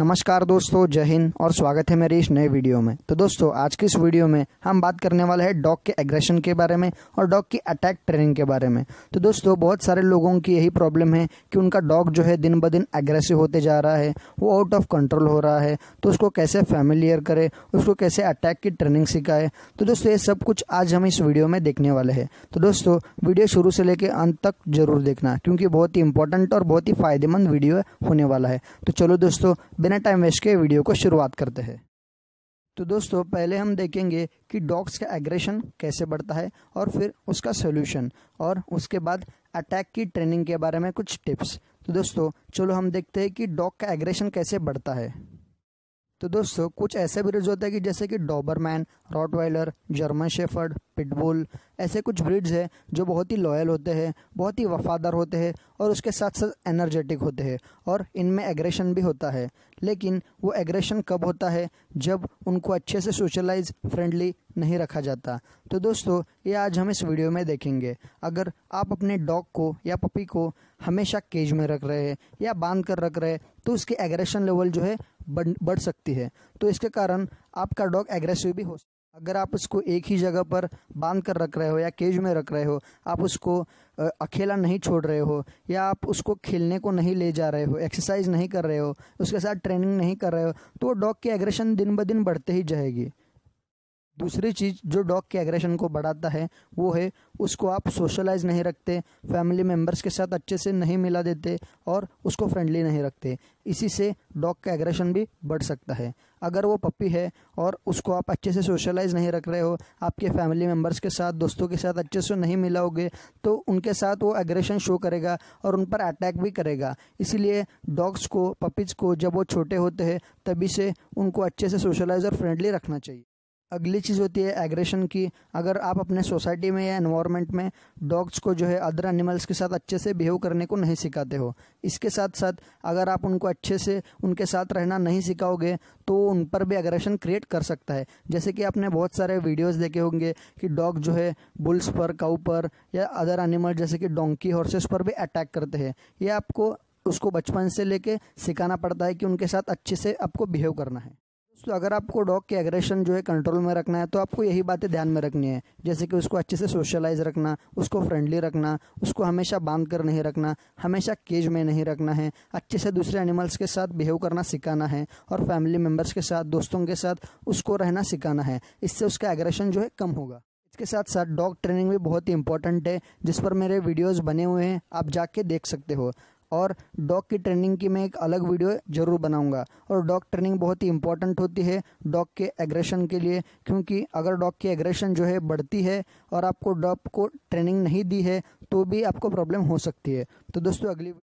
नमस्कार दोस्तों जय हिंद और स्वागत है मेरे इस नए वीडियो में तो दोस्तों आज की इस वीडियो में हम बात करने वाले हैं डॉग के एग्रेशन के बारे में और डॉग की अटैक ट्रेनिंग के बारे में तो दोस्तों बहुत सारे लोगों की यही प्रॉब्लम है कि उनका डॉग जो है दिन ब दिन एग्रेसिव होते जा रहा है वो आउट ऑफ कंट्रोल हो रहा है तो उसको कैसे फैमिलियर करे उसको कैसे अटैक की ट्रेनिंग सिखाए तो दोस्तों ये सब कुछ आज हम इस वीडियो में देखने वाले हैं तो दोस्तों वीडियो शुरू से लेकर अंत तक जरूर देखना क्योंकि बहुत ही इंपॉर्टेंट और बहुत ही फायदेमंद वीडियो होने वाला है तो चलो दोस्तों बिना टाइम वेस्ट के वीडियो को शुरुआत करते हैं तो दोस्तों पहले हम देखेंगे कि डॉग्स का एग्रेशन कैसे बढ़ता है और फिर उसका सोल्यूशन और उसके बाद अटैक की ट्रेनिंग के बारे में कुछ टिप्स तो दोस्तों चलो हम देखते हैं कि डॉग का एग्रेशन कैसे बढ़ता है तो दोस्तों कुछ ऐसे ब्रिड्स होते हैं कि जैसे कि Doberman Rottweiler German shepherd pitbull ऐसे कुछ ब्रिड्स हैं जो बहुत ही लॉयल होते हैं बहुत ही वफादार होते हैं और उसके साथ साथ एनर्जेटिक होते हैं और इनमें एग्रेशन भी होता है लेकिन वो एग्रेशन कब होता है जब उनको अच्छे से सोशलाइज फ्रेंडली नहीं रखा जाता तो दोस्तों ये आज हम इस वीडियो में देखेंगे अगर आप अपने डॉग को या पपी को हमेशा केज में रख रहे हैं या बांध कर रख रहे हैं तो उसकी एग्रेशन लेवल जो है बढ़ बढ़ सकती है तो इसके कारण आपका डॉग एग्रेसिव भी हो सकता है अगर आप उसको एक ही जगह पर बांध कर रख रहे हो या केज में रख रहे हो आप उसको अकेला नहीं छोड़ रहे हो या आप उसको खेलने को नहीं ले जा रहे हो एक्सरसाइज नहीं कर रहे हो उसके साथ ट्रेनिंग नहीं कर रहे हो तो डॉग की एग्रेशन दिन ब दिन बढ़ते ही जाएगी दूसरी चीज़ जो डॉग के एग्रेशन को बढ़ाता है वो है उसको आप सोशलाइज नहीं रखते फैमिली मेम्बर्स के साथ अच्छे से नहीं मिला देते और उसको फ्रेंडली नहीं रखते इसी से डॉग का एग्रेशन भी बढ़ सकता है अगर वो पप्पी है और उसको आप अच्छे से सोशलाइज नहीं रख रहे हो आपके फैमिली मेम्बर्स के साथ दोस्तों के साथ अच्छे से नहीं मिलाओगे तो उनके साथ वो एग्रेशन शो करेगा और उन पर अटैक भी करेगा इसीलिए डॉग्स को पपीज़ को जब वो छोटे होते हैं तभी से उनको अच्छे से सोशलाइज और फ्रेंडली रखना चाहिए अगली चीज़ होती है एग्रेशन की अगर आप अपने सोसाइटी में या एनवायरनमेंट में डॉग्स को जो है अदर एनिमल्स के साथ अच्छे से बिहेव करने को नहीं सिखाते हो इसके साथ साथ अगर आप उनको अच्छे से उनके साथ रहना नहीं सिखाओगे तो उन पर भी एग्रेशन क्रिएट कर सकता है जैसे कि आपने बहुत सारे वीडियोस देखे होंगे कि डॉग जो है बुल्स पर काउ पर या अदर एनिमल जैसे कि डोंकी हॉर्सेस पर भी अटैक करते हैं यह आपको उसको बचपन से लेके सिखाना पड़ता है कि उनके साथ अच्छे से आपको बिहेव करना है सो अगर आपको डॉग के एग्रेशन जो है कंट्रोल में रखना है तो आपको यही बातें ध्यान में रखनी है जैसे कि उसको अच्छे से सोशलाइज रखना उसको फ्रेंडली रखना उसको हमेशा बांध कर नहीं रखना हमेशा केज में नहीं रखना है अच्छे से दूसरे एनिमल्स के साथ बिहेव करना सिखाना है और फैमिली मेम्बर्स के साथ दोस्तों के साथ उसको रहना सिखाना है इससे उसका एग्रेशन जो है कम होगा इसके साथ साथ डॉग ट्रेनिंग भी बहुत ही इंपॉर्टेंट है जिस पर मेरे वीडियोस बने हुए हैं आप जाके देख सकते हो और डॉग की ट्रेनिंग की मैं एक अलग वीडियो ज़रूर बनाऊंगा और डॉग ट्रेनिंग बहुत ही इंपॉर्टेंट होती है डॉग के एग्रेशन के लिए क्योंकि अगर डॉग की एग्रेशन जो है बढ़ती है और आपको डॉग को ट्रेनिंग नहीं दी है तो भी आपको प्रॉब्लम हो सकती है तो दोस्तों अगली